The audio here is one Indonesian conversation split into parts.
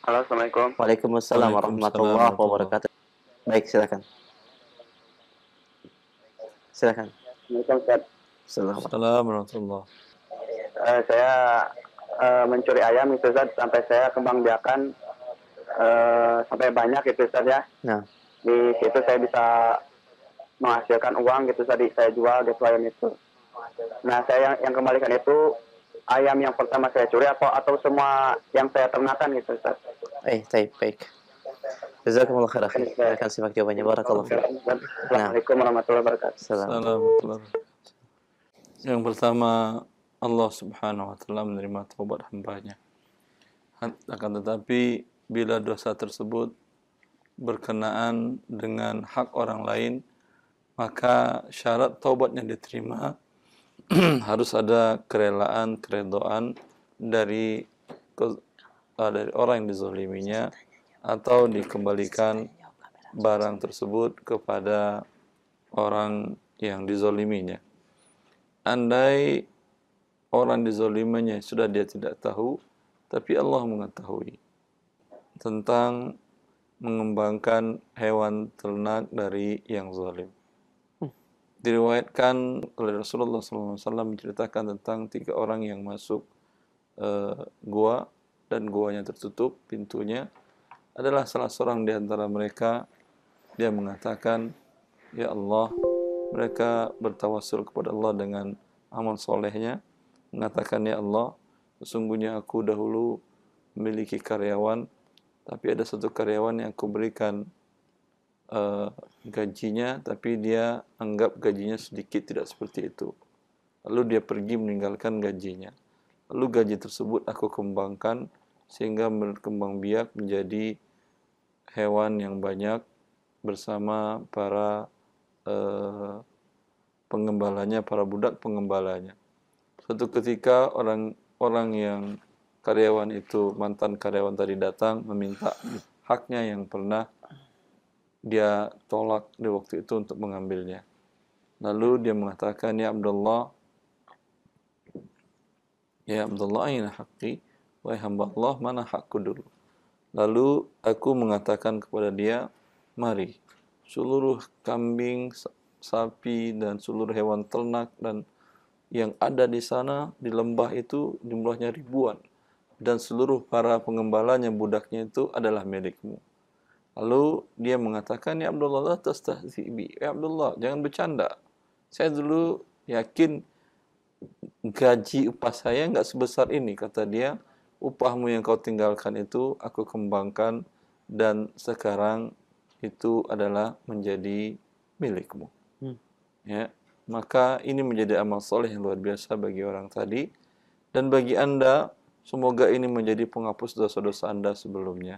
Halo, Assalamualaikum. Waalaikumsalam warahmatullahi wabarakatuh. Baik, silakan. Silakan. Assalamualaikum, Assalamualaikum warahmatullahi uh, Saya uh, mencuri ayam itu Ustaz, sampai saya kembang biakan uh, eh, sampai banyak itu Ustaz ya. Nah. Di situ saya bisa menghasilkan uang gitu tadi saya jual gitu ayam itu. Nah, saya yang, yang kembalikan itu ayam yang pertama saya curi atau atau semua yang saya ternakan gitu Ustaz. Eh, baik, baik. Jazakumullah khair akhi. Saya akan simak jawabannya. Barakallahu fiik. Assalamualaikum nah. warahmatullahi wabarakatuh. Assalamualaikum. Yang pertama Allah Subhanahu wa taala menerima taubat hambanya. Akan tetapi bila dosa tersebut berkenaan dengan hak orang lain, maka syarat taubatnya diterima harus ada kerelaan, keredoan dari eh, dari orang yang dizoliminya atau dikembalikan barang tersebut kepada orang yang dizoliminya. Andai orang dizoliminya sudah dia tidak tahu, tapi Allah mengetahui tentang mengembangkan hewan ternak dari yang zalim diriwayatkan oleh Rasulullah SAW menceritakan tentang tiga orang yang masuk eh, gua dan guanya tertutup pintunya adalah salah seorang di antara mereka dia mengatakan ya Allah mereka bertawasul kepada Allah dengan amal solehnya mengatakan ya Allah sesungguhnya aku dahulu memiliki karyawan tapi ada satu karyawan yang aku berikan eh, gajinya tapi dia anggap gajinya sedikit tidak seperti itu. Lalu dia pergi meninggalkan gajinya. Lalu gaji tersebut aku kembangkan sehingga berkembang biak menjadi hewan yang banyak bersama para eh, pengembalanya, para budak pengembalanya. Suatu ketika orang orang yang karyawan itu mantan karyawan tadi datang meminta haknya yang pernah dia tolak di waktu itu untuk mengambilnya. Lalu dia mengatakan, Ya Abdullah, Ya Abdullah, aina haqqi, Wahai hamba Allah, mana hakku dulu? Lalu aku mengatakan kepada dia, Mari, seluruh kambing, sapi, dan seluruh hewan ternak, dan yang ada di sana, di lembah itu jumlahnya ribuan. Dan seluruh para pengembalanya, budaknya itu adalah milikmu Lalu dia mengatakan, Ya Abdullah, la tastahzibi. Ya Abdullah, jangan bercanda. Saya dulu yakin gaji upah saya nggak sebesar ini. Kata dia, upahmu yang kau tinggalkan itu aku kembangkan dan sekarang itu adalah menjadi milikmu. Hmm. Ya, maka ini menjadi amal soleh yang luar biasa bagi orang tadi. Dan bagi Anda, semoga ini menjadi penghapus dosa-dosa Anda sebelumnya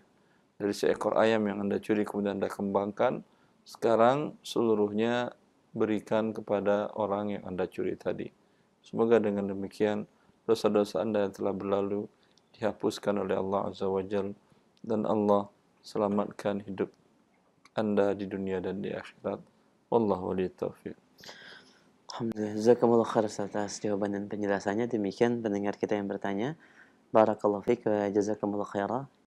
dari seekor ayam yang Anda curi kemudian Anda kembangkan, sekarang seluruhnya berikan kepada orang yang Anda curi tadi. Semoga dengan demikian dosa-dosa Anda yang telah berlalu dihapuskan oleh Allah Azza wa Jal dan Allah selamatkan hidup Anda di dunia dan di akhirat. Wallahu wali taufiq. Alhamdulillah. Zakamullah khair atas jawaban dan penjelasannya. Demikian pendengar kita yang bertanya. Barakallahu fiqh wa jazakumullah khairah.